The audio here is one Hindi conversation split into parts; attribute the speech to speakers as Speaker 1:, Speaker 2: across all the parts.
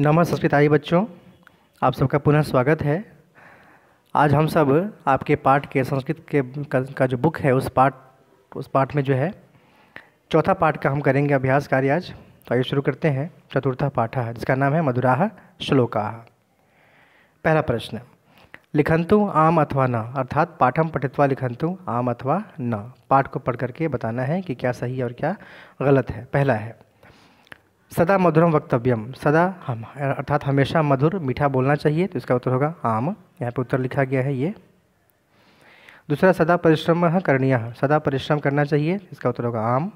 Speaker 1: नमस्कार संस्कृत आई बच्चों आप सबका पुनः स्वागत है आज हम सब आपके पाठ के संस्कृत के का जो बुक है उस पाठ उस पाठ में जो है चौथा पाठ का हम करेंगे अभ्यास कार्य आज तो आइए शुरू करते हैं चतुर्था पाठ जिसका नाम है मधुराह श्लोका पहला प्रश्न लिखंतु आम अथवा न अर्थात पाठम पठित्वा लिखंतु आम अथवा न पाठ को पढ़ करके बताना है कि क्या सही और क्या गलत है पहला है सदा मधुरम वक्तव्यम सदा हम अर्थात हमेशा मधुर मीठा बोलना चाहिए तो इसका उत्तर होगा आम यहाँ पे उत्तर लिखा गया है ये दूसरा सदा परिश्रम करणीय सदा परिश्रम करना चाहिए इसका उत्तर होगा आम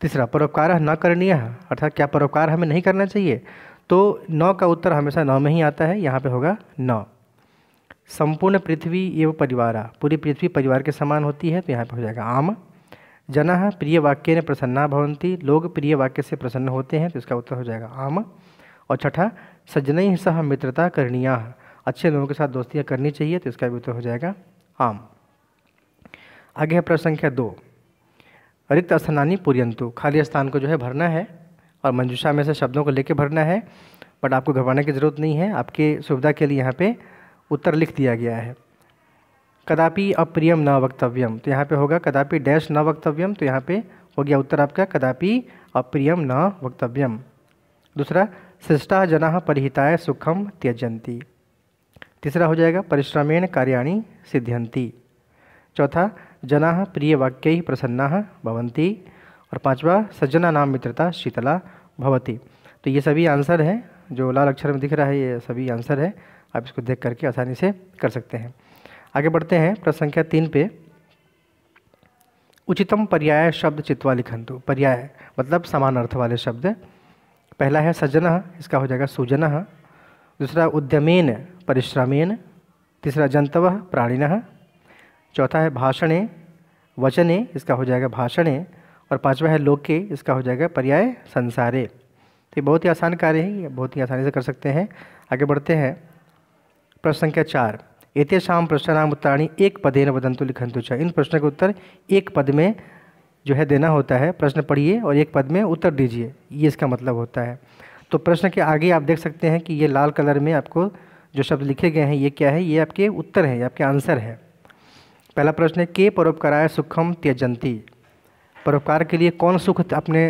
Speaker 1: तीसरा परोपकार न करणीय अर्थात क्या परोपकार हमें नहीं करना चाहिए तो नौ का उत्तर हमेशा नौ में ही आता है यहाँ पे होगा न संपूर्ण पृथ्वी एवं परिवार पूरी पृथ्वी परिवार के समान होती है तो यहाँ पर हो जाएगा आम जना वाक्य ने प्रसन्ना भवंती लोग प्रिय वाक्य से प्रसन्न होते हैं तो इसका उत्तर हो जाएगा आम और छठा सज्जन ही सह मित्रता करनिया अच्छे लोगों के साथ दोस्तियाँ करनी चाहिए तो इसका भी उत्तर हो जाएगा आम आगे है प्रश्न संख्या दो रिक्त स्थानी पूर्यंतु खाली स्थान को जो है भरना है और मंजूषा में से शब्दों को लेकर भरना है बट आपको घबराने की ज़रूरत नहीं है आपके सुविधा के लिए यहाँ पे उत्तर लिख दिया गया है कदापि अप्रियम न वक्तव्यम तो यहाँ पे होगा कदापि डैश न वक्तव्यम तो यहाँ पे हो गया उत्तर आपका कदापि अप्रियम न वक्तव्यम दूसरा शिष्टा जना परिहिताय सुखम त्यजंती तीसरा हो जाएगा परिश्रमेण कार्याणी सिद्ध्यंती चौथा जना प्रिय वाक्य प्रसन्ना भवंती और पांचवा सज्जना नाम मित्रता शीतला भवती तो ये सभी आंसर हैं जो लाल अक्षर में दिख रहा है ये सभी आंसर है आप इसको देख करके आसानी से कर सकते हैं आगे बढ़ते हैं प्रश्न संख्या तीन पे उचितम पर्याय शब्द चित्वा लिखन तो पर्याय मतलब समान अर्थ वाले शब्द पहला है सजन इसका हो जाएगा सूजन दूसरा उद्यमेन परिश्रमेन तीसरा जंतव प्राणिन चौथा है भाषणे वचने इसका हो जाएगा भाषणे और पांचवा है लोके इसका हो जाएगा पर्याय संसारे तो ये बहुत ही आसान कार्य है ये बहुत ही आसानी से कर सकते हैं आगे बढ़ते हैं प्रश्न संख्या चार एतेषाम प्रश्नाम उत्तराणी एक पदे न वदंतु लिखंतु छ इन प्रश्न के उत्तर एक पद में जो है देना होता है प्रश्न पढ़िए और एक पद में उत्तर दीजिए ये इसका मतलब होता है तो प्रश्न के आगे आप देख सकते हैं कि ये लाल कलर में आपको जो शब्द लिखे गए हैं ये क्या है ये आपके उत्तर हैं ये आपके आंसर है पहला प्रश्न है के परोपकाराय सुखम त्यजंती परोपकार के लिए कौन सुख अपने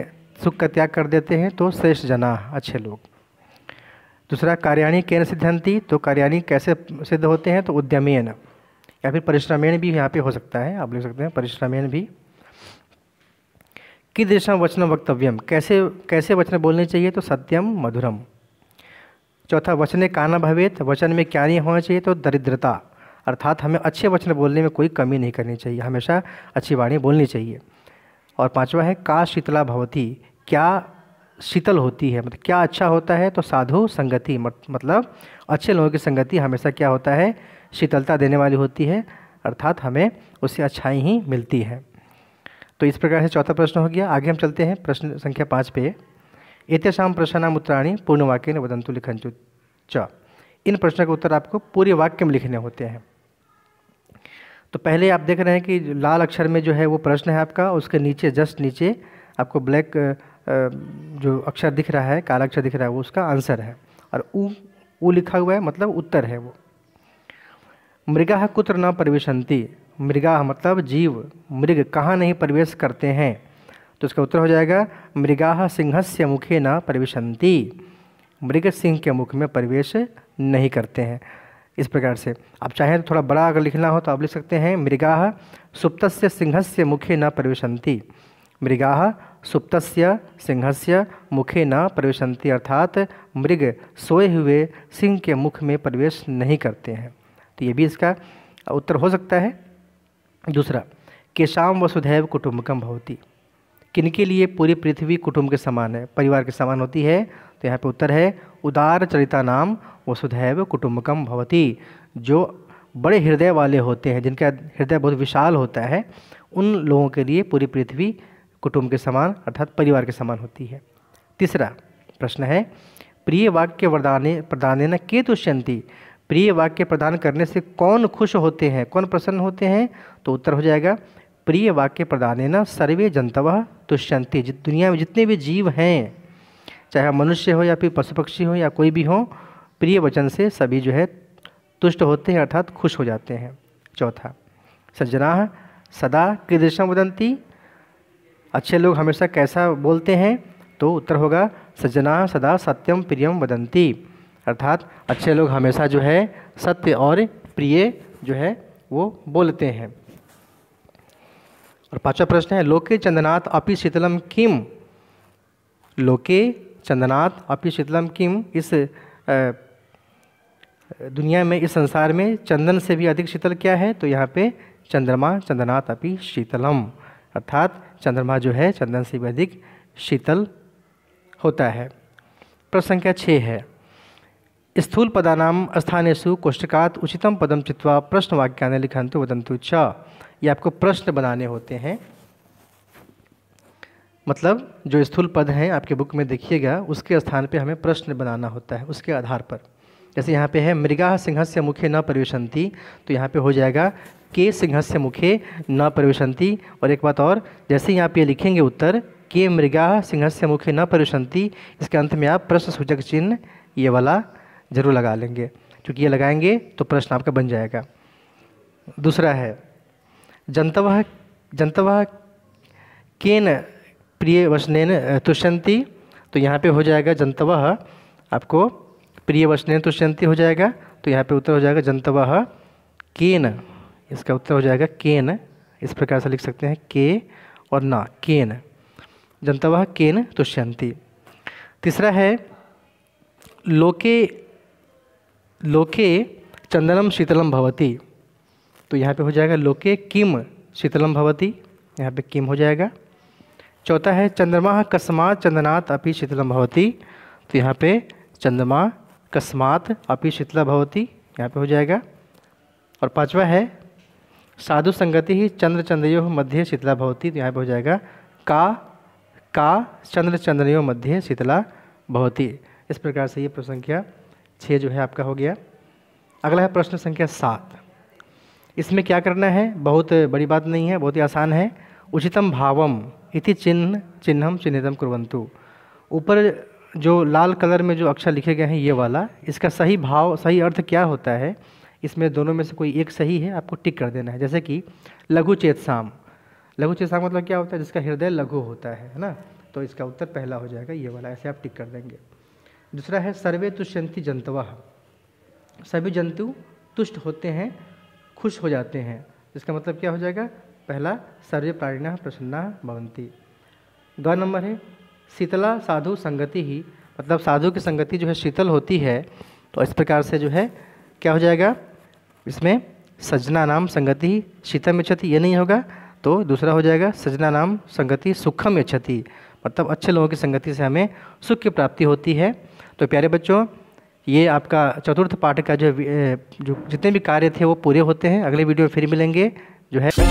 Speaker 1: सुख का त्याग कर देते हैं तो श्रेष्ठ जना अच्छे लोग दूसरा कार्याणी केन सिद्धांति तो कार्याणी कैसे सिद्ध होते हैं तो उद्यमेन या फिर परिश्रमेण भी यहाँ पे हो सकता है आप लिख सकते हैं परिश्रमेण भी दृष्टा वचन वक्तव्यम कैसे कैसे वचन बोलने चाहिए तो सत्यम मधुरम चौथा वचने काना भवेत वचन में क्या नहीं होना चाहिए तो दरिद्रता अर्थात हमें अच्छे वचन बोलने में कोई कमी नहीं करनी चाहिए हमेशा अच्छी वाणी बोलनी चाहिए और पांचवा है का शीतला भवती क्या शीतल होती है मतलब क्या अच्छा होता है तो साधु संगति मतलब अच्छे लोगों की संगति हमेशा क्या होता है शीतलता देने वाली होती है अर्थात हमें उससे अच्छाई ही मिलती है तो इस प्रकार से चौथा प्रश्न हो गया आगे हम चलते हैं प्रश्न संख्या पाँच पे एतेषाम प्रश्नाम उत्तराणी वाक्य ने वदंतु लिखंतु च इन प्रश्नों के उत्तर आपको पूरे वाक्य में लिखने होते हैं तो पहले आप देख रहे हैं कि लाल अक्षर में जो है वो प्रश्न है आपका उसके नीचे जस्ट नीचे आपको ब्लैक जो अक्षर दिख रहा है काला अक्षर दिख रहा है वो उसका आंसर है और उ, ऊ लिखा हुआ है मतलब उत्तर है वो मृगा कुत्र न परिवेशंती मृगा मतलब जीव मृग कहाँ नहीं प्रवेश करते हैं तो इसका उत्तर हो जाएगा मृगा से मुखे न परिवेशंती मृग सिंह के मुख में प्रवेश नहीं करते हैं इस प्रकार से आप चाहें तो थोड़ा बड़ा अगर लिखना हो तो आप लिख सकते हैं मृगा सुप्त सिंह से मुखे न परिवेशंती मृगा सुप्त सिंह से मुखे न प्रवेशंती अर्थात मृग सोए हुए सिंह के मुख में प्रवेश नहीं करते हैं तो ये भी इसका उत्तर हो सकता है दूसरा केशाम वसुधैव कुटुम्बकम भवती किनके लिए पूरी पृथ्वी कुटुंब के समान है परिवार के समान होती है तो यहाँ पे उत्तर है उदार चरिता नाम वसुधैव कुटुम्बकम भवती जो बड़े हृदय वाले होते हैं जिनका हृदय बहुत विशाल होता है उन लोगों के लिए पूरी पृथ्वी कुटुंब के समान अर्थात परिवार के समान होती है तीसरा प्रश्न है प्रिय वाक्य वरदाने प्रदान के दुष्यंती प्रिय वाक्य प्रदान करने से कौन खुश होते हैं कौन प्रसन्न होते हैं तो उत्तर हो जाएगा प्रिय वाक्य प्रदान सर्वे जनतव तुष्यंती दुनिया में जितने भी जीव हैं चाहे मनुष्य हो या फिर पशु पक्षी हो या कोई भी हो प्रिय वचन से सभी जो है तुष्ट होते हैं अर्थात खुश हो जाते हैं चौथा सज्जना सदा कृदृशम वदंती अच्छे लोग हमेशा कैसा बोलते हैं तो उत्तर होगा सज्जना सदा सत्यम प्रियम वदंती अर्थात अच्छे लोग हमेशा जो है सत्य और प्रिय जो है वो बोलते हैं और पांचवा प्रश्न है लोके चंदनाथ अपि शीतलम किम लोके चंदनाथ अपि शीतलम किम इस दुनिया में इस संसार में चंदन से भी अधिक शीतल क्या है तो यहाँ पे चंद्रमा चंदनाथ अपि शीतलम अर्थात चंद्रमा जो है चंदन से भी अधिक शीतल होता है प्रश्न संख्या छः है स्थूल पदानाम स्थानेशु कोष्टकात उचितम पदम चित्वा प्रश्न वाक्याने लिखंतु वदंतु च ये आपको प्रश्न बनाने होते हैं मतलब जो स्थूल पद हैं आपके बुक में देखिएगा उसके स्थान पे हमें प्रश्न बनाना होता है उसके आधार पर जैसे यहाँ पे है मृगा सिंह से मुखे न परिवेशंती तो यहाँ पे हो जाएगा के सिंहस्य मुखे न प्रवेशंती और एक बात और जैसे ही आप ये लिखेंगे उत्तर के मृगा सिंहस्य मुखे न प्रवेशंती इसके अंत में आप प्रश्न सूचक चिन्ह ये वाला जरूर लगा लेंगे क्योंकि ये लगाएंगे तो प्रश्न आपका बन जाएगा दूसरा है जनतव जंतव केन प्रिय वचने तुष्यंती तो यहाँ पे हो जाएगा जंतव आपको प्रिय वचने तुष्यंती हो जाएगा तो यहाँ पे उत्तर हो जाएगा जंतव केन इसका उत्तर हो जाएगा केन इस प्रकार से लिख सकते हैं के और ना केन जनता वह केन तुष्यंती तो तीसरा है लोके लोके चंदनम शीतलम भवती तो यहाँ पे हो जाएगा लोके किम शीतलम भवती यहाँ पे किम हो जाएगा चौथा है चंद्रमा कस्मात चंदनात अपि शीतलम भवती तो यहाँ पे चंद्रमा कस्मात अपि शीतला भवती यहाँ पे हो जाएगा और पांचवा है साधु संगति ही चंद्र चंद्रयो मध्य शीतला भवती तो यहाँ पर हो जाएगा का का चंद्र चंद्रयो मध्य शीतला भवती इस प्रकार से ये प्रश्न संख्या छः जो है आपका हो गया अगला है प्रश्न संख्या सात इसमें क्या करना है बहुत बड़ी बात नहीं है बहुत ही आसान है उचितम भावम इति चिन्ह चिन्हम चिन्हितम कुरंतु ऊपर जो लाल कलर में जो अक्षर लिखे गए हैं ये वाला इसका सही भाव सही अर्थ क्या होता है इसमें दोनों में से कोई एक सही है आपको टिक कर देना है जैसे कि लघु चेतसाम लघु चेतसाम मतलब क्या होता है जिसका हृदय लघु होता है है ना तो इसका उत्तर पहला हो जाएगा ये वाला ऐसे आप टिक कर देंगे दूसरा है सर्वे तुष्यंती जंतवा सभी जंतु तुष्ट होते हैं खुश हो जाते हैं इसका मतलब क्या हो जाएगा पहला सर्वे प्राणिना प्रसन्ना भवंती ग नंबर है शीतला साधु संगति ही मतलब साधु की संगति जो है शीतल होती है तो इस प्रकार से जो है क्या हो जाएगा इसमें सजना नाम संगति शीतम क्षति ये नहीं होगा तो दूसरा हो जाएगा सजना नाम संगति सुखम क्षति मतलब अच्छे लोगों की संगति से हमें सुख की प्राप्ति होती है तो प्यारे बच्चों ये आपका चतुर्थ पाठ का जो जो जितने भी कार्य थे वो पूरे होते हैं अगले वीडियो में फिर मिलेंगे जो है